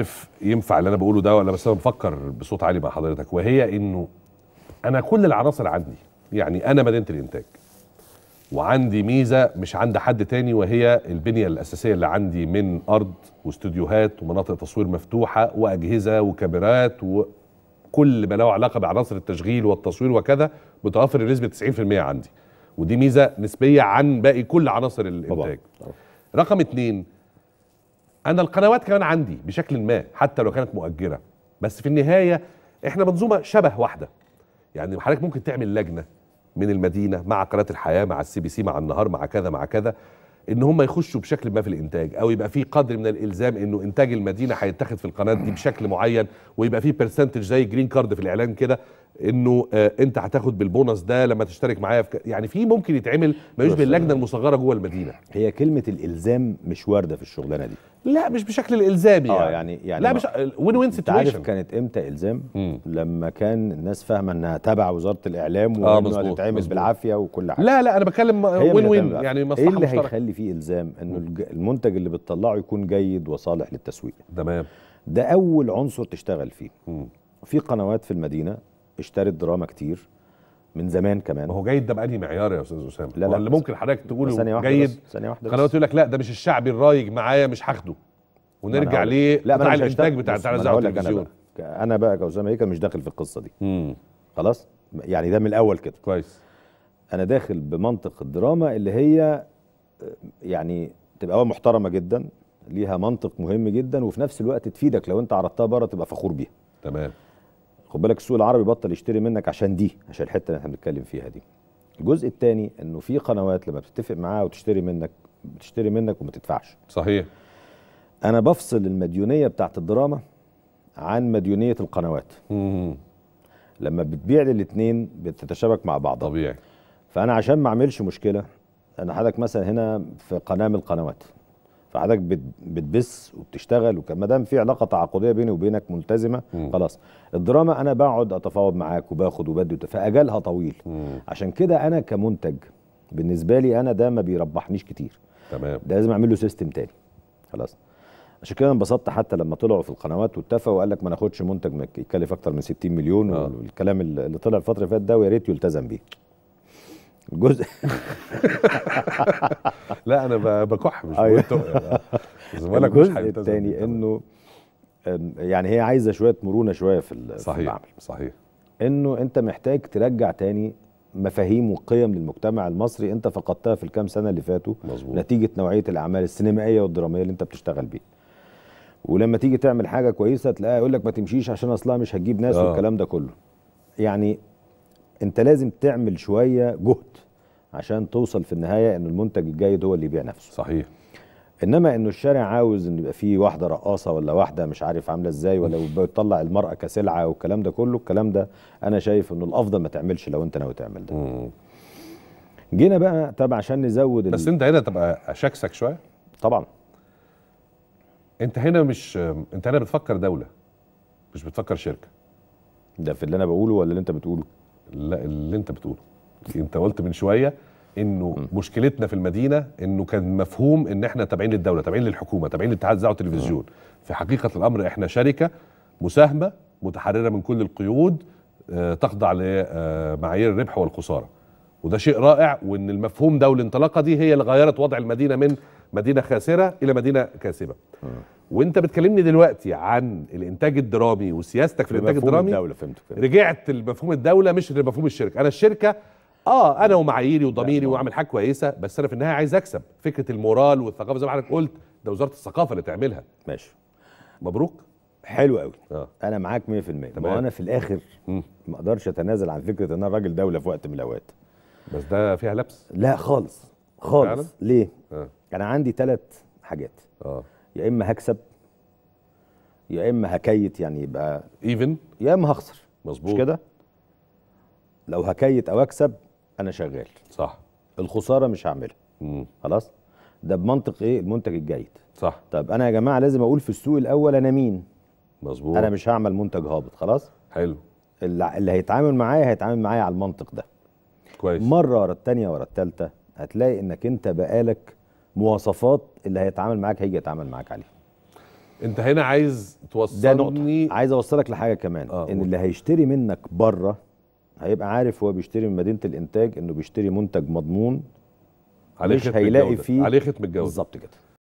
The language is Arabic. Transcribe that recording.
عارف ينفع اللي انا بقوله ده ولا بس انا بفكر بصوت عالي مع حضرتك وهي انه انا كل العناصر عندي يعني انا مدينه الانتاج وعندي ميزه مش عند حد تاني وهي البنيه الاساسيه اللي عندي من ارض واستوديوهات ومناطق تصوير مفتوحه واجهزه وكاميرات وكل ما له علاقه بعناصر التشغيل والتصوير وكذا متوفر بنسبه 90% عندي ودي ميزه نسبيه عن باقي كل عناصر الانتاج طبعا. رقم اتنين انا القنوات كمان عندي بشكل ما حتى لو كانت مؤجره بس في النهايه احنا منظومه شبه واحده يعني حضرتك ممكن تعمل لجنه من المدينه مع قناه الحياه مع السي بي سي مع النهار مع كذا مع كذا ان هم يخشوا بشكل ما في الانتاج او يبقى في قدر من الالزام انه انتاج المدينه هيتاخد في القناه دي بشكل معين ويبقى في برسنتج زي جرين كارد في الاعلان كده انه آه، انت هتاخد بالبونص ده لما تشترك معايا في يعني في ممكن يتعمل ما يشبه اللجنه المصغره جوه المدينه هي كلمه الالزام مش وارده في الشغلانه دي لا مش بشكل الالزام يعني. اه يعني يعني, يعني لا مش وين وين سيتويشن عارف كانت امتى الزام مم. لما كان الناس فاهمه انها تبع وزاره الاعلام آه، وانه آه هتتعمل بالعافيه وكل حاجه لا لا انا بتكلم وين وين يعني مصلحه ايه اللي مشترك. هيخلي فيه الزام انه المنتج اللي بتطلعه يكون جيد وصالح للتسويق تمام ده اول عنصر تشتغل فيه مم. في قنوات في المدينه اشترت دراما كتير من زمان كمان هو جيد ده بأنهي معيار يا استاذ اسامه لا لا اللي ممكن حضرتك تقوله جيد ثانيه واحده خلاص يقول لك لا ده مش الشعبي الرايج معايا مش هاخده ونرجع ليه لا بتاع الانتاج بتاع بتاع الاذاعه والتلفزيون انا بقى كوزام هيك مش داخل في القصه دي مم. خلاص يعني ده من الاول كده كويس انا داخل بمنطق الدراما اللي هي يعني تبقى محترمه جدا ليها منطق مهم جدا وفي نفس الوقت تفيدك لو انت عرضتها بره تبقى فخور بيها تمام خد بالك السوق العربي بطل يشتري منك عشان دي عشان الحته اللي احنا بنتكلم فيها دي الجزء الثاني انه في قنوات لما بتتفق معاها وتشتري منك بتشتري منك وما تدفعش صحيح انا بفصل المديونيه بتاعت الدراما عن مديونيه القنوات مم. لما بتبيع للاثنين بتتشابك مع بعضها طبيعي فانا عشان ما اعملش مشكله انا حضرتك مثلا هنا في قناه من القنوات فحضرتك بتبث وبتشتغل وما دام في علاقه تعاقديه بيني وبينك ملتزمه مم. خلاص الدراما انا بقعد اتفاوض معاك وباخد وبدي فاجالها طويل مم. عشان كده انا كمنتج بالنسبه لي انا ده ما بيربحنيش كتير تمام ده لازم اعمل له سيستم تاني خلاص عشان كده انبسطت حتى لما طلعوا في القنوات واتفقوا وقال لك ما ناخدش منتج يتكلف اكتر من 60 مليون آه. والكلام اللي طلع الفتره اللي فاتت ده ويا ريت يلتزم بيه جزء لا انا بكح مش أيوه. بقول زمالك الجزء الثاني انه يعني هي عايزه شويه مرونه شويه في صحيح في العمل. صحيح انه انت محتاج ترجع تاني مفاهيم وقيم للمجتمع المصري انت فقدتها في الكام سنه اللي فاتوا مزبوط. نتيجه نوعيه الاعمال السينمائيه والدراميه اللي انت بتشتغل بيها ولما تيجي تعمل حاجه كويسه تلاقيها يقول لك ما تمشيش عشان اصلها مش هتجيب ناس آه. والكلام ده كله يعني انت لازم تعمل شويه جهد عشان توصل في النهايه ان المنتج الجيد هو اللي يبيع نفسه صحيح انما انه الشارع عاوز ان يبقى فيه واحده رقاصه ولا واحده مش عارف عامله ازاي ولا بتطلع المراه كسلعه والكلام ده كله الكلام ده انا شايف انه الافضل ما تعملش لو انت ناوي تعمل ده مم. جينا بقى طب عشان نزود بس انت هنا تبقى اشكسك شويه طبعا انت هنا مش انت هنا بتفكر دوله مش بتفكر شركه ده في اللي انا بقوله ولا اللي انت بتقوله لا اللي انت بتقوله انت قلت من شويه انه م. مشكلتنا في المدينه انه كان مفهوم ان احنا تابعين للدوله تابعين للحكومه تابعين لاتحاد الاذاعه والتلفزيون في حقيقه الامر احنا شركه مساهمه متحرره من كل القيود آه تخضع لمعايير آه، الربح والخساره وده شيء رائع وان المفهوم ده والانطلاقه دي هي اللي غيرت وضع المدينه من مدينه خاسره الى مدينه كاسبه م. وانت بتكلمني دلوقتي عن الانتاج الدرامي وسياستك في الانتاج الدرامي الدوله فهمت رجعت لمفهوم الدوله مش لمفهوم الشركه انا الشركه اه انا ومعاييري وضميري واعمل حاجه كويسه بس انا في النهايه عايز اكسب فكره المورال والثقافه زي ما حضرتك قلت ده وزاره الثقافه اللي تعملها ماشي مبروك حلو قوي آه. انا معاك 100% ما انا في الاخر ما اقدرش اتنازل عن فكره ان انا راجل دوله في وقت من الاوقات بس ده فيها لبس لا خالص خالص ليه آه. انا عندي ثلاث حاجات آه. يا اما هكسب يا اما هكيت يعني يبقى ايفن يا اما هخسر مظبوط مش كده لو هكيت او اكسب انا شغال صح الخساره مش هعملها خلاص ده بمنطق ايه المنتج الجيد صح طب انا يا جماعه لازم اقول في السوق الاول انا مين مظبوط انا مش هعمل منتج هابط خلاص حلو اللي هيتعامل معايا هيتعامل معايا على المنطق ده كويس مره ورا الثانيه ورا الثالثه هتلاقي انك انت بقالك مواصفات اللي هيتعامل معاك هيجي يتعامل معاك عليها انت هنا عايز توصلني ده نقطة. عايز اوصلك لحاجه كمان آه. ان اللي هيشتري منك بره هيبقى عارف هو بيشتري من مدينه الانتاج انه بيشتري منتج مضمون عليه مش هيلاقي الجودة. فيه عليه ختم الجوده بالظبط كده